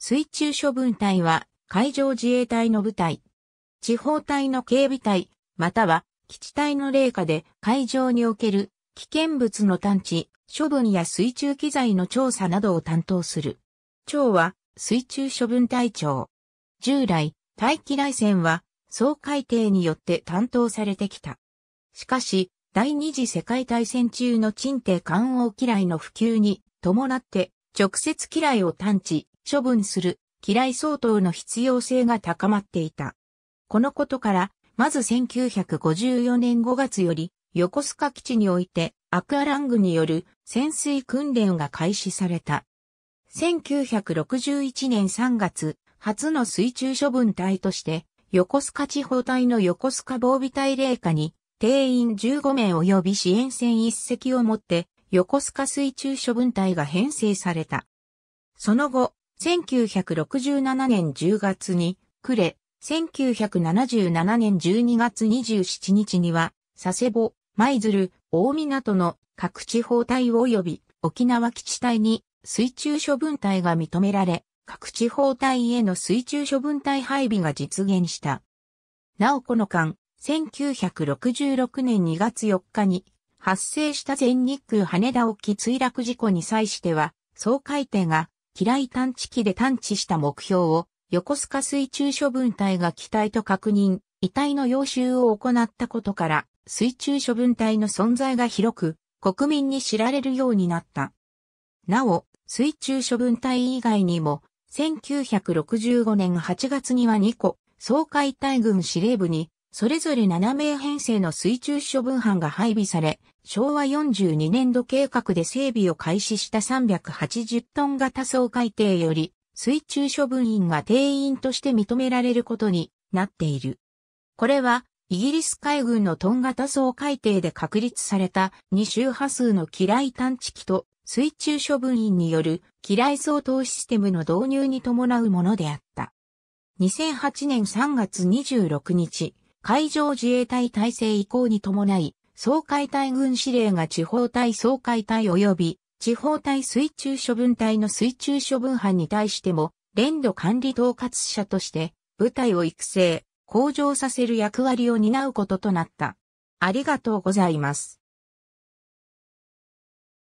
水中処分隊は海上自衛隊の部隊、地方隊の警備隊、または基地隊の例下で海上における危険物の探知、処分や水中機材の調査などを担当する。長は水中処分隊長。従来、大気雷戦は総海艇によって担当されてきた。しかし、第二次世界大戦中の鎮定艦王機雷の普及に伴って、直接機雷を探知、処分する、嫌い相当の必要性が高まっていた。このことから、まず1954年5月より、横須賀基地において、アクアラングによる潜水訓練が開始された。1961年3月、初の水中処分隊として、横須賀地方隊の横須賀防備隊霊下に、定員15名及び支援船1隻をもって、横須賀水中処分隊が編成された。その後、1967年10月に、呉、1977年12月27日には、佐世保、舞鶴、大港の各地方隊及び沖縄基地隊に水中処分隊が認められ、各地方隊への水中処分隊配備が実現した。なおこの間、1966年2月4日に発生した全日空羽田沖墜落事故に際しては、総海定が機雷探知機で探知した目標を、横須賀水中処分隊が機体と確認、遺体の要収を行ったことから、水中処分隊の存在が広く、国民に知られるようになった。なお、水中処分隊以外にも、1965年8月には2個、総解体軍司令部にそれぞれ7名編成の水中処分班が配備され、昭和42年度計画で整備を開始した380トン型総海艇より、水中処分員が定員として認められることになっている。これは、イギリス海軍のトン型総海艇で確立された2周波数の機雷探知機と水中処分員による機雷相当システムの導入に伴うものであった。2008年3月26日、海上自衛隊体制移行に伴い、総海隊軍司令が地方隊総海隊及び地方隊水中処分隊の水中処分班に対しても、連土管理統括者として部隊を育成、向上させる役割を担うこととなった。ありがとうございます。